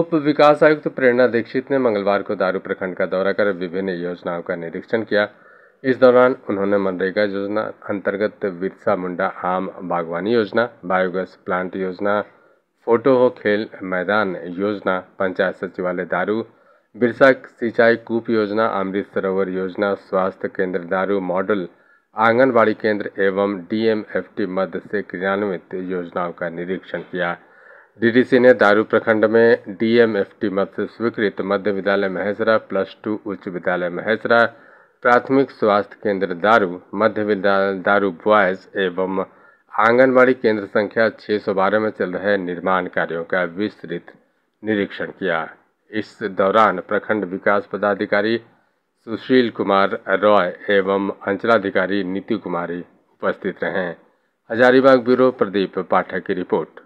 उप विकास आयुक्त प्रेरणा दीक्षित ने मंगलवार को दारू प्रखंड का दौरा कर विभिन्न योजनाओं का निरीक्षण किया इस दौरान उन्होंने मनरेगा योजना अंतर्गत बिरसा मुंडा आम बागवानी योजना बायोगैस प्लांट योजना फोटो हो खेल मैदान योजना पंचायत सचिवालय दारू बिरसा सिंचाई कूप योजना अमृत सरोवर योजना स्वास्थ्य केंद्र दारू मॉडल आंगनबाड़ी केंद्र एवं डीएमएफटी मध्य से क्रियान्वित योजनाओं का निरीक्षण किया डीडीसी ने दारू प्रखंड में डीएमएफटी टी से स्वीकृत मध्य विद्यालय महेसरा प्लस टू उच्च विद्यालय महेसरा प्राथमिक स्वास्थ्य केंद्र दारू मध्य विद्यालय दारू बॉयज एवं आंगनबाड़ी केंद्र संख्या छः सौ बारह में चल रहे निर्माण कार्यों का विस्तृत निरीक्षण किया इस दौरान प्रखंड विकास पदाधिकारी सुशील कुमार रॉय एवं अंचलाधिकारी नीति कुमारी उपस्थित रहे हजारीबाग ब्यूरो प्रदीप पाठक की रिपोर्ट